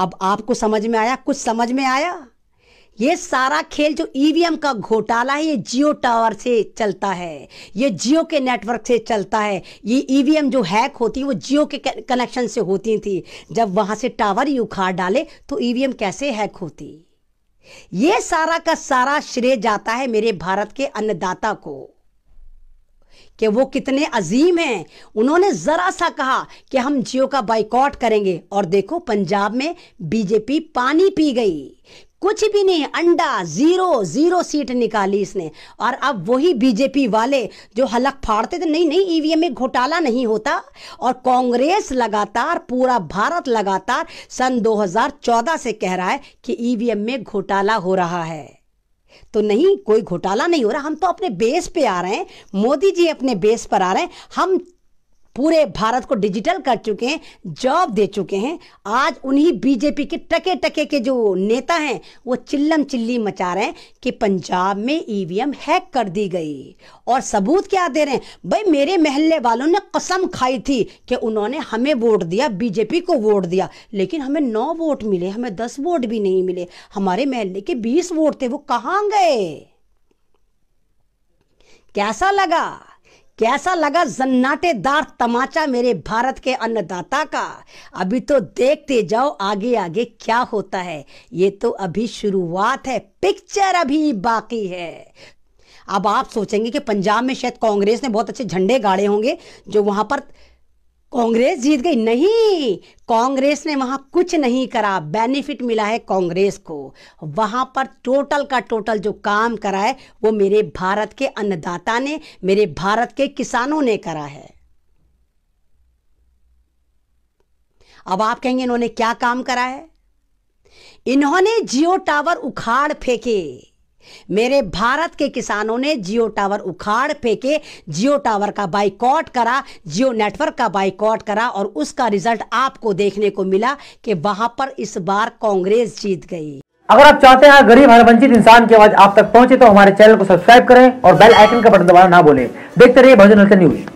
अब आपको समझ में आया कुछ समझ में आया ये सारा खेल जो ईवीएम e का घोटाला है ये जियो टावर से चलता है ये जियो के नेटवर्क से चलता है ये ईवीएम e जो हैक होती है वो जियो के कनेक्शन से होती थी जब वहां से टावर ही उखाड़ डाले तो ईवीएम e कैसे हैक होती ये सारा का सारा श्रेय जाता है मेरे भारत के अन्नदाता को कि वो कितने अजीम हैं उन्होंने ज़रा सा कहा कि हम जियो का बाइकॉट करेंगे और देखो पंजाब में बीजेपी पानी पी गई कुछ भी नहीं अंडा जीरो जीरो सीट निकाली इसने और अब वही बीजेपी वाले जो हलक फाड़ते थे नहीं नहीं ईवीएम e में घोटाला नहीं होता और कांग्रेस लगातार पूरा भारत लगातार सन 2014 से कह रहा है कि ईवीएम e में घोटाला हो रहा है तो नहीं कोई घोटाला नहीं हो रहा हम तो अपने बेस पे आ रहे हैं मोदी जी अपने बेस पर आ रहे हैं हम पूरे भारत को डिजिटल कर चुके हैं जॉब दे चुके हैं आज उन्हीं बीजेपी के टके टके के जो नेता हैं वो चिल्लम चिल्ली मचा रहे हैं कि पंजाब में ईवीएम हैक कर दी गई और सबूत क्या दे रहे हैं भाई मेरे महल्ले वालों ने कसम खाई थी कि उन्होंने हमें वोट दिया बीजेपी को वोट दिया लेकिन हमें नौ वोट मिले हमें दस वोट भी नहीं मिले हमारे महल्ले के बीस वोट थे वो कहाँ गए कैसा लगा कैसा लगा जन्नाटेदार तमाचा मेरे भारत के अन्नदाता का अभी तो देखते जाओ आगे आगे क्या होता है ये तो अभी शुरुआत है पिक्चर अभी बाकी है अब आप सोचेंगे कि पंजाब में शायद कांग्रेस ने बहुत अच्छे झंडे गाड़े होंगे जो वहां पर कांग्रेस जीत गई नहीं कांग्रेस ने वहां कुछ नहीं करा बेनिफिट मिला है कांग्रेस को वहां पर टोटल का टोटल जो काम करा है वो मेरे भारत के अन्नदाता ने मेरे भारत के किसानों ने करा है अब आप कहेंगे इन्होंने क्या काम करा है इन्होंने जियो टावर उखाड़ फेंके मेरे भारत के किसानों ने जियो टावर उखाड़ फेंके जियो टावर का बाइकॉट करा जियो नेटवर्क का बाइकॉट करा और उसका रिजल्ट आपको देखने को मिला कि वहां पर इस बार कांग्रेस जीत गई अगर आप चाहते हैं गरीब हर वंचित इंसान की आवाज आप तक पहुंचे तो हमारे चैनल को सब्सक्राइब करें और बेल आइकन का बटन दबाना ना बोले देखते रहिए भजन न्यूज